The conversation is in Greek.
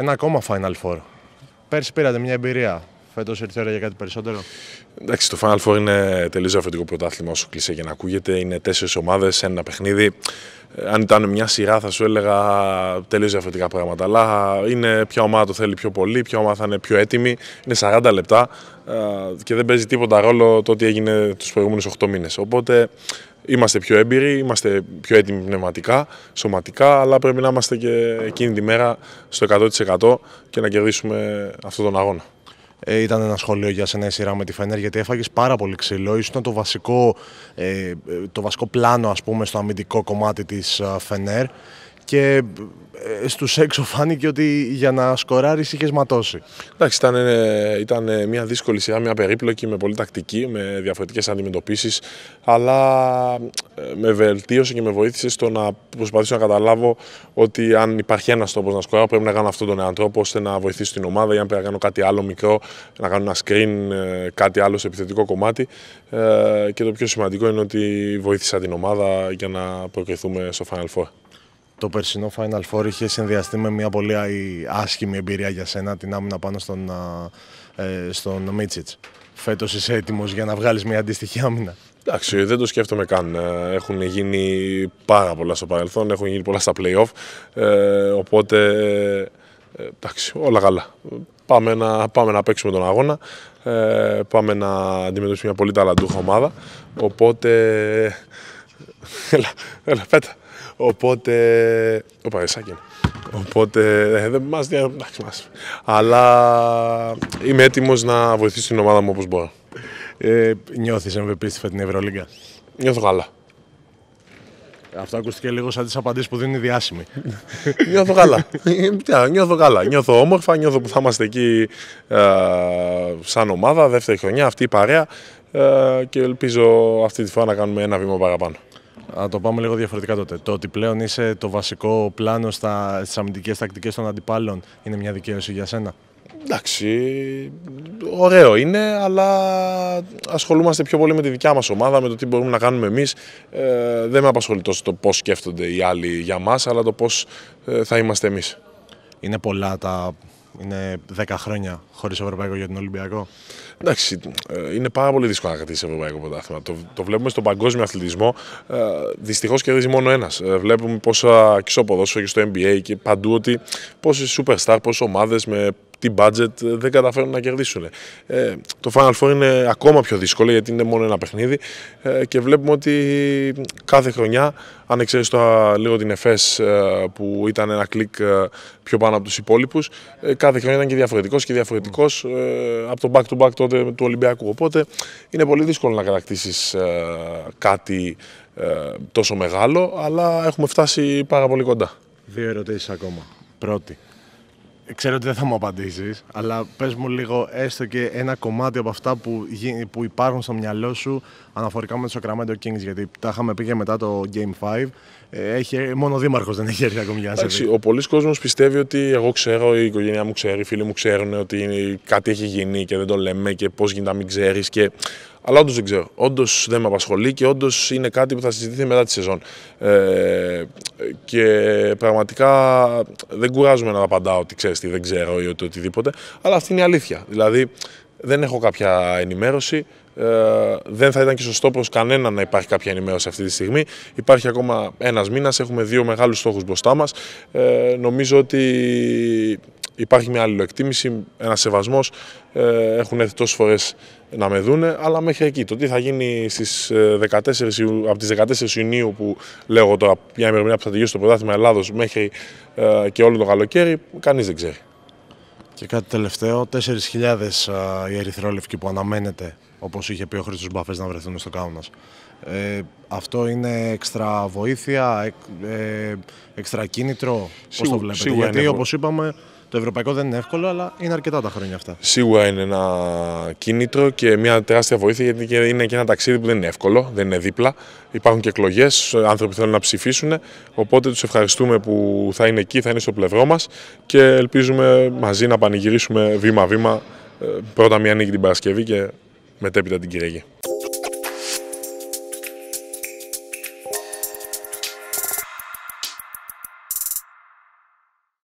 ένα ακόμα Final Four. Πέρσι πήρατε μια εμπειρία. Φέτος ήρθε η ώρα για κάτι περισσότερο. Εντάξει, το Final Four είναι τελείως διαφορετικό πρωτάθλημα όσο κλεισέ για να ακούγεται. Είναι τέσσερις ομάδες, ένα παιχνίδι. Ε, αν ήταν μια σειρά, θα σου έλεγα τελείως διαφορετικά πράγματα. Αλλά είναι ποια ομάδα το θέλει πιο πολύ, ποια ομάδα θα είναι πιο έτοιμη. Είναι 40 λεπτά και δεν παίζει τίποτα ρόλο το ότι έγινε τους προηγούμενους 8 μήνες. Οπότε είμαστε πιο έμπειροι, είμαστε πιο έτοιμοι πνευματικά, σωματικά, αλλά πρέπει να είμαστε και εκείνη τη μέρα στο 100% και να κερδίσουμε αυτόν τον αγώνα. Ε, ήταν ένα σχολείο για σένα η σειρά με τη Φενέρ, γιατί έφαγες πάρα πολύ ξύλο. Ήσουν το βασικό, ε, ε, το βασικό πλάνο, ας πούμε, στο αμυντικό κομμάτι της Φενέρ και ε, στους έξω φάνηκε ότι για να σκοράρεις είχες ματώσει. Εντάξει, ήταν, ε, ήταν ε, μια δύσκολη σειρά, μια περίπλοκη, με πολύ τακτική, με διαφορετικές αντιμετωπίσεις. αλλά με βελτίωσε και με βοήθησε στο να προσπαθήσω να καταλάβω ότι αν υπάρχει ένας τρόπος να σκοράρω πρέπει να κάνω αυτόν τον έναν τρόπο ώστε να βοηθήσω την ομάδα ή αν πρέπει να κάνω κάτι άλλο μικρό, να κάνω ένα screen, κάτι άλλο σε επιθετικό κομμάτι και το πιο σημαντικό είναι ότι βοήθησα την ομάδα για να προκριθούμε στο Final Four το περσινό Final Four είχε συνδυαστεί με μια πολύ άσχημη εμπειρία για σένα, την άμυνα πάνω στον, ε, στον Μίτσιτς. Φέτος είσαι έτοιμος για να βγάλεις μια αντίστοιχη άμυνα. Εντάξει, δεν το σκέφτομαι καν. Ε, έχουν γίνει πάρα πολλά στο παρελθόν, έχουν γίνει πολλά στα play-off, ε, οπότε ε, εντάξει, όλα καλά. Πάμε να, πάμε να παίξουμε τον αγώνα, ε, πάμε να αντιμετωπίσουμε μια πολύ ταλαντούχα ομάδα, οπότε έλα, έλα πέτα. Οπότε. Ωπα, εσάκι Οπότε. Ε, δεν μας διαβάζει. Αλλά είμαι έτοιμος να βοηθήσω την ομάδα μου όπως μπορώ. Ε, Νιώθεις MVP στη φετινή Ευρωλίγκα. Νιώθω καλά. Αυτό ακούστηκε λίγο σαν τις απαντήσεις που δίνει η διάσημη. νιώθω καλά. νιώθω καλά. Νιώθω όμορφα. Νιώθω που θα είμαστε εκεί ε, σαν ομάδα, δεύτερη χρονιά, αυτή η παρέα. Ε, και ελπίζω αυτή τη φορά να κάνουμε ένα βήμα παραπάνω. Να το πάμε λίγο διαφορετικά τότε. Το ότι πλέον είσαι το βασικό πλάνο στι στις τακτικές των αντιπάλων είναι μια δικαίωση για σένα. Εντάξει, ωραίο είναι, αλλά ασχολούμαστε πιο πολύ με τη δικιά μας ομάδα, με το τι μπορούμε να κάνουμε εμείς. Ε, δεν με απασχολεί τόσο το πώς σκέφτονται οι άλλοι για μας, αλλά το πώς ε, θα είμαστε εμείς. Είναι πολλά τα είναι 10 χρόνια χωρίς Ευρωπαϊκό για τον Ολυμπιακό. Εντάξει, ε, είναι πάρα πολύ δύσκολο να κρατήσει Ευρωπαϊκό πρωτάθλημα. Το, βλέπουμε στον παγκόσμιο αθλητισμό. Ε, Δυστυχώς κερδίζει μόνο ένας. Ε, βλέπουμε πόσα και στο ποδόσφαιρο και στο NBA και παντού ότι πόσες superstar, πόσες ομάδες με τι budget ε, δεν καταφέρουν να κερδίσουν. Ε, το Final Four είναι ακόμα πιο δύσκολο γιατί είναι μόνο ένα παιχνίδι ε, και βλέπουμε ότι κάθε χρονιά, αν εξαιρέσω λίγο την ΕΦΕΣ ε, που ήταν ένα κλικ πιο πάνω από τους υπόλοιπους, κάθε χρονιά ήταν και διαφορετικός και διαφορετικός από το back-to-back -to -back τοτε του Ολυμπιακού. Οπότε είναι πολύ δύσκολο να κατακτήσεις κάτι τόσο μεγάλο, αλλά έχουμε φτάσει πάρα πολύ κοντά. Δύο ερωτήσεις ακόμα. Πρώτη. Ξέρω ότι δεν θα μου απαντήσεις, αλλά πες μου λίγο έστω και ένα κομμάτι από αυτά που, που υπάρχουν στο μυαλό σου αναφορικά με το Sacramento Kings. Γιατί τα είχαμε πει και μετά το Game 5. Ε, έχει, μόνο ο Δήμαρχος δεν έχει έρθει ακόμη για να σε Ο πολλής κόσμος πιστεύει ότι εγώ ξέρω, η οικογένειά μου ξέρει, οι φίλοι μου ξέρουν ότι κάτι έχει γίνει και δεν το λέμε και πώς γίνεται να μην ξέρεις Και αλλά όντως δεν ξέρω. Όντως δεν με απασχολεί και όντως είναι κάτι που θα συζητηθεί μετά τη σεζόν. Ε, και πραγματικά δεν κουράζομαι να απαντάω ότι ξέρεις τι δεν ξέρω ή ότι οτιδήποτε. Αλλά αυτή είναι η αλήθεια. Δηλαδή δεν έχω κάποια ενημέρωση. Ε, δεν θα ήταν και σωστό προς κανέναν να υπάρχει κάποια ενημέρωση αυτή τη στιγμή. Υπάρχει ακόμα ένας μήνας, έχουμε δύο μεγάλους στόχους μπροστά μας. Ε, νομίζω ότι υπάρχει μια αλληλοεκτίμηση, ένα σεβασμός. Ε, έχουν έρθει τόσες φορές να με δούνε, αλλά μέχρι εκεί. Το τι θα γίνει στις 14 ε, από τις 14 Ιουνίου, που λέω εγώ τώρα, μια ημερομηνία που θα τελειώσει το πρωτάθλημα Ελλάδος, μέχρι ε, και όλο το καλοκαίρι, κανείς δεν ξέρει. Και κάτι τελευταίο, 4.000 οι ερυθρόλευκοι που αναμένεται, όπως είχε πει ο Χρήστος Μπαφές, να βρεθούν στο Κάουνας. Ε, αυτό είναι έξτρα βοήθεια, ε, ε έξτρα κίνητρο, σίγου, το βλέπετε. Γιατί όπως είπαμε το ευρωπαϊκό δεν είναι εύκολο, αλλά είναι αρκετά τα χρόνια αυτά. Σίγουρα είναι ένα κίνητρο και μια τεράστια βοήθεια γιατί είναι και ένα ταξίδι που δεν είναι εύκολο, δεν είναι δίπλα. Υπάρχουν και εκλογές, άνθρωποι θέλουν να ψηφίσουν. Οπότε τους ευχαριστούμε που θα είναι εκεί, θα είναι στο πλευρό μας και ελπίζουμε μαζί να πανηγυρίσουμε βήμα-βήμα ε, πρώτα μία νίκη την Παρασκευή και μετέπειτα την Κυριακή.